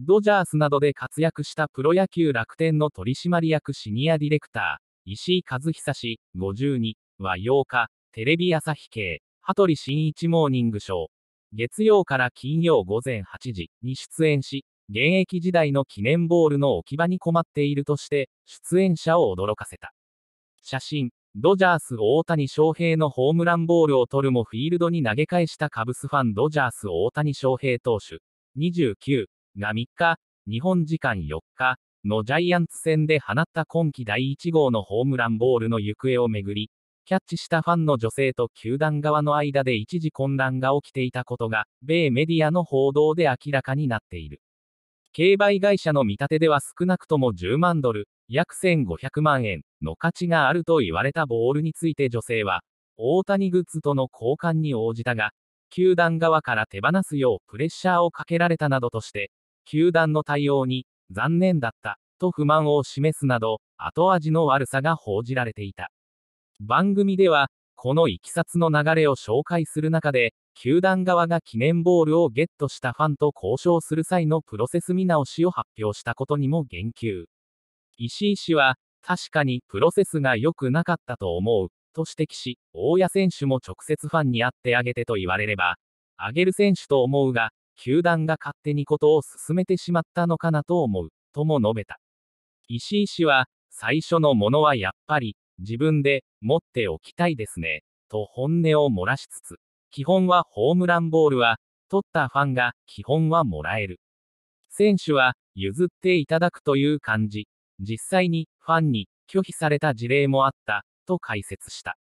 ドジャースなどで活躍したプロ野球楽天の取締役シニアディレクター、石井和久氏、52は8日、テレビ朝日系、羽鳥新一モーニングショー、月曜から金曜午前8時に出演し、現役時代の記念ボールの置き場に困っているとして、出演者を驚かせた。写真、ドジャース大谷翔平のホームランボールを取るもフィールドに投げ返したカブスファンドジャース大谷翔平投手、29が3日、日本時間4日のジャイアンツ戦で放った今季第1号のホームランボールの行方をめぐり、キャッチしたファンの女性と球団側の間で一時混乱が起きていたことが、米メディアの報道で明らかになっている。競売会社の見立てでは少なくとも10万ドル、約1500万円の価値があると言われたボールについて女性は、大谷グッズとの交換に応じたが、球団側から手放すようプレッシャーをかけられたなどとして、球団の対応に、残念だった、と不満を示すなど、後味の悪さが報じられていた。番組では、このいきさつの流れを紹介する中で、球団側が記念ボールをゲットしたファンと交渉する際のプロセス見直しを発表したことにも言及。石井氏は、確かにプロセスが良くなかったと思う、と指摘し、大谷選手も直接ファンに会ってあげてと言われれば、あげる選手と思うが、球団が勝手にことを進めてしまったのかなと思う、とも述べた。石井氏は、最初のものはやっぱり、自分で持っておきたいですね、と本音を漏らしつつ、基本はホームランボールは、取ったファンが基本はもらえる。選手は譲っていただくという感じ、実際にファンに拒否された事例もあった、と解説した。